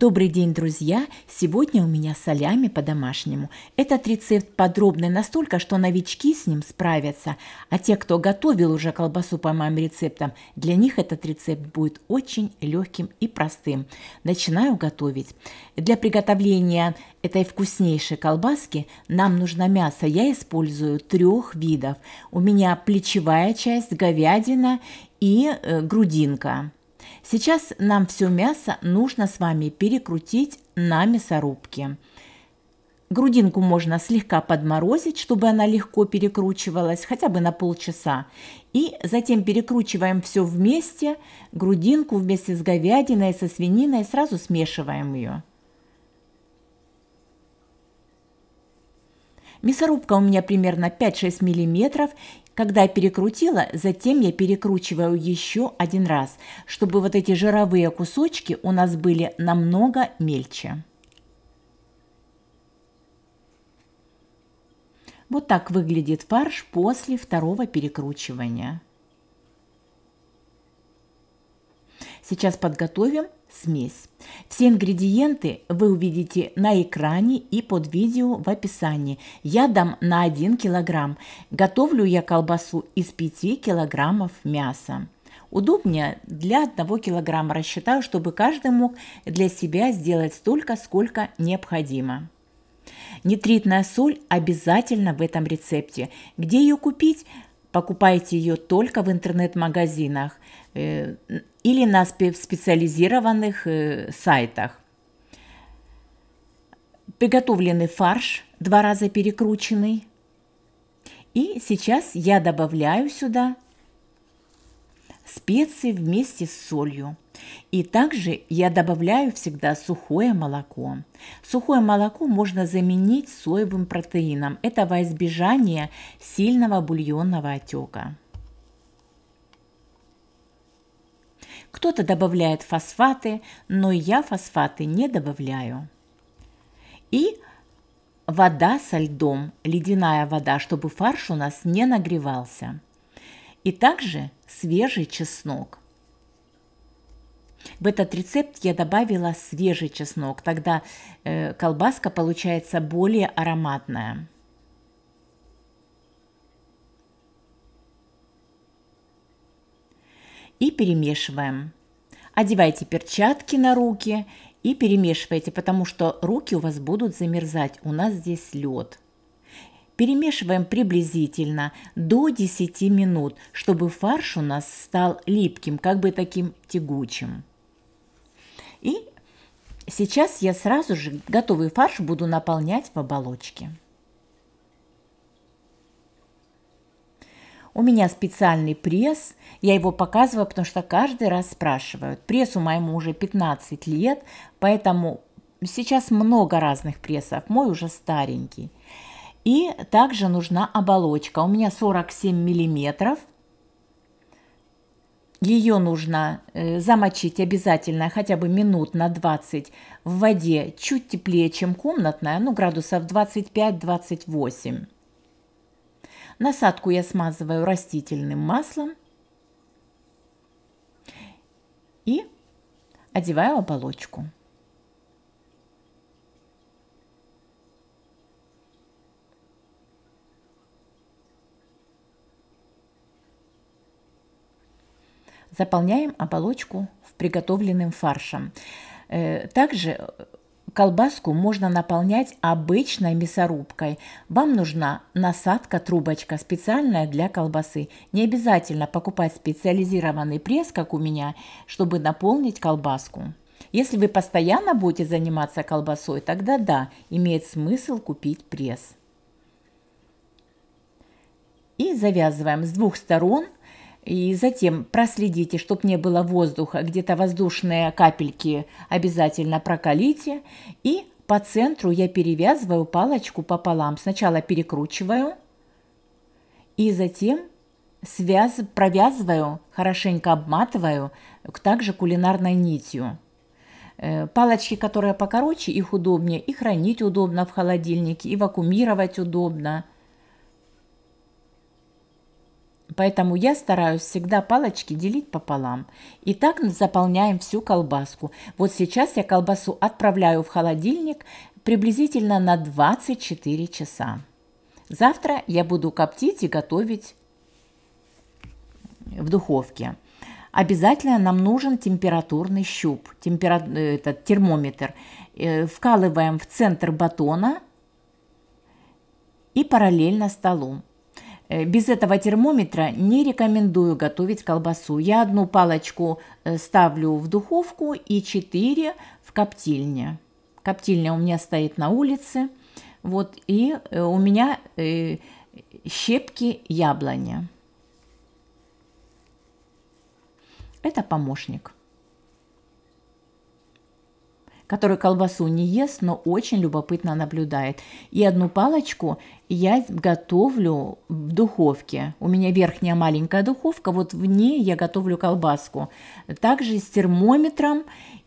Добрый день, друзья! Сегодня у меня солями по-домашнему. Этот рецепт подробный настолько, что новички с ним справятся, а те, кто готовил уже колбасу по моим рецептам, для них этот рецепт будет очень легким и простым. Начинаю готовить. Для приготовления этой вкуснейшей колбаски нам нужно мясо. Я использую трех видов. У меня плечевая часть, говядина и э, грудинка. Сейчас нам все мясо нужно с вами перекрутить на мясорубке. Грудинку можно слегка подморозить, чтобы она легко перекручивалась, хотя бы на полчаса. И затем перекручиваем все вместе, грудинку вместе с говядиной, со свининой, сразу смешиваем ее. Мясорубка у меня примерно 5-6 миллиметров. Когда перекрутила, затем я перекручиваю еще один раз, чтобы вот эти жировые кусочки у нас были намного мельче. Вот так выглядит фарш после второго перекручивания. Сейчас подготовим смесь. Все ингредиенты вы увидите на экране и под видео в описании. Я дам на 1 килограмм. Готовлю я колбасу из 5 килограммов мяса. Удобнее для 1 килограмма рассчитаю, чтобы каждый мог для себя сделать столько, сколько необходимо. Нитритная соль обязательно в этом рецепте. Где ее купить? Покупайте ее только в интернет-магазинах. Э, или на специализированных э, сайтах. Приготовленный фарш два раза перекрученный. И сейчас я добавляю сюда специи вместе с солью. И также я добавляю всегда сухое молоко. Сухое молоко можно заменить соевым протеином. Это во избежание сильного бульонного отека. Кто-то добавляет фосфаты, но я фосфаты не добавляю. И вода со льдом, ледяная вода, чтобы фарш у нас не нагревался. И также свежий чеснок. В этот рецепт я добавила свежий чеснок, тогда э, колбаска получается более ароматная. и перемешиваем. Одевайте перчатки на руки и перемешивайте, потому что руки у вас будут замерзать. У нас здесь лед. Перемешиваем приблизительно до 10 минут, чтобы фарш у нас стал липким, как бы таким тягучим. И сейчас я сразу же готовый фарш буду наполнять в оболочке. У меня специальный пресс, я его показываю, потому что каждый раз спрашивают. Прессу моему уже 15 лет, поэтому сейчас много разных прессов, мой уже старенький. И также нужна оболочка. У меня 47 миллиметров. Ее нужно э, замочить обязательно хотя бы минут на 20 в воде, чуть теплее, чем комнатная, ну градусов 25-28. Насадку я смазываю растительным маслом и одеваю оболочку. Заполняем оболочку в приготовленным фаршем. Э, также Колбаску можно наполнять обычной мясорубкой. Вам нужна насадка-трубочка, специальная для колбасы. Не обязательно покупать специализированный пресс, как у меня, чтобы наполнить колбаску. Если вы постоянно будете заниматься колбасой, тогда да, имеет смысл купить пресс. И завязываем с двух сторон – и затем проследите, чтобы не было воздуха, где-то воздушные капельки обязательно прокалите. И по центру я перевязываю палочку пополам. Сначала перекручиваю и затем связ... провязываю, хорошенько обматываю также кулинарной нитью. Э, палочки, которые покороче, их удобнее и хранить удобно в холодильнике, и вакуумировать удобно – поэтому я стараюсь всегда палочки делить пополам. И так заполняем всю колбаску. Вот сейчас я колбасу отправляю в холодильник приблизительно на 24 часа. Завтра я буду коптить и готовить в духовке. Обязательно нам нужен температурный щуп, темпера... Э, этот термометр. Э, вкалываем в центр батона и параллельно столу. Э, без этого термометра не рекомендую готовить колбасу. Я одну палочку э, ставлю в духовку и 4 в коптильне. Коптильня у меня стоит на улице. Вот, и э, у меня щепки яблони. Это помощник который колбасу не ест, но очень любопытно наблюдает. И одну палочку я готовлю в духовке. У меня верхняя маленькая духовка, вот в ней я готовлю колбаску. Также с термометром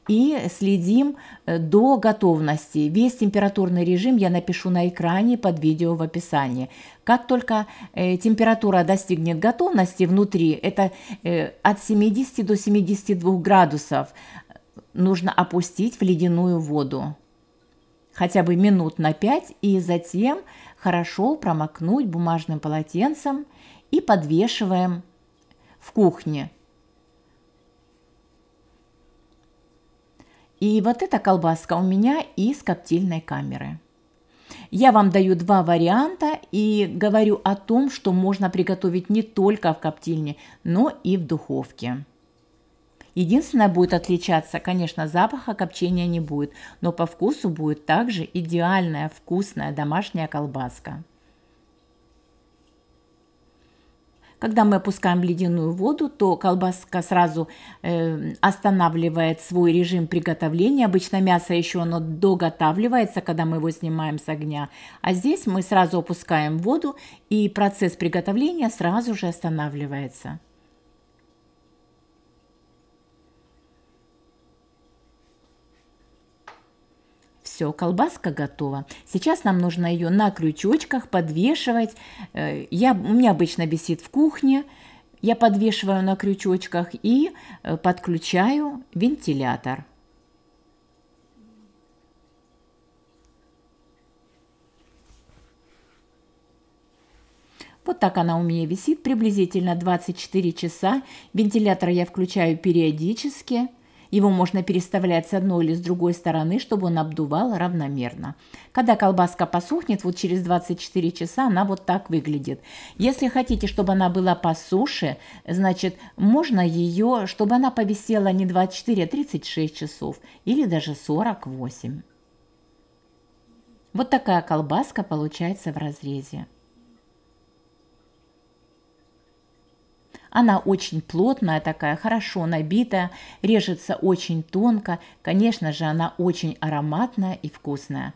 и следим э, до готовности. Весь температурный режим я напишу на экране под видео в описании. Как только э, температура достигнет готовности внутри, это э, от 70 до 72 градусов, нужно опустить в ледяную воду хотя бы минут на 5 и затем хорошо промокнуть бумажным полотенцем и подвешиваем в кухне. И вот эта колбаска у меня из коптильной камеры. Я вам даю два варианта и говорю о том, что можно приготовить не только в коптильне, но и в духовке. Единственное будет отличаться, конечно, запаха копчения не будет, но по вкусу будет также идеальная вкусная домашняя колбаска. Когда мы опускаем в ледяную воду, то колбаска сразу э, останавливает свой режим приготовления. Обычно мясо еще оно доготавливается, когда мы его снимаем с огня. А здесь мы сразу опускаем воду, и процесс приготовления сразу же останавливается. все, колбаска готова. Сейчас нам нужно ее на крючочках подвешивать. Э, я, у меня обычно бесит в кухне, я подвешиваю на крючочках и э, подключаю вентилятор. Вот так она у меня висит приблизительно 24 часа. Вентилятор я включаю периодически – его можно переставлять с одной или с другой стороны, чтобы он обдувал равномерно. Когда колбаска посухнет, вот через 24 часа она вот так выглядит. Если хотите, чтобы она была по суше, значит, можно ее, чтобы она повисела не 24, а 36 часов или даже 48. Вот такая колбаска получается в разрезе. Она очень плотная такая, хорошо набитая, режется очень тонко. Конечно же, она очень ароматная и вкусная.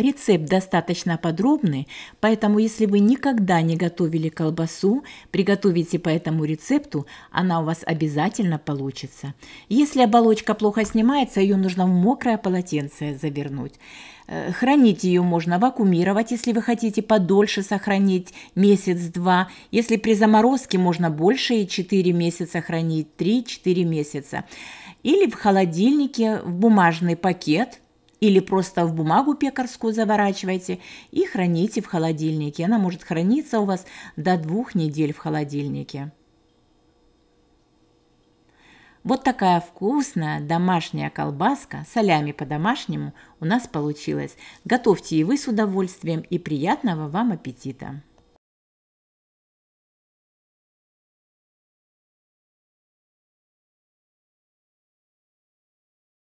Рецепт достаточно подробный, поэтому если вы никогда не готовили колбасу, приготовите по этому рецепту, она у вас обязательно получится. Если оболочка плохо снимается, ее нужно в мокрое полотенце завернуть. Э, хранить ее можно вакуумировать, если вы хотите подольше сохранить, месяц-два. Если при заморозке можно больше, 4 месяца хранить, 3-4 месяца. Или в холодильнике, в бумажный пакет – или просто в бумагу пекарскую заворачивайте и храните в холодильнике. Она может храниться у вас до двух недель в холодильнике. Вот такая вкусная домашняя колбаска, солями по-домашнему, у нас получилась. Готовьте и вы с удовольствием и приятного вам аппетита!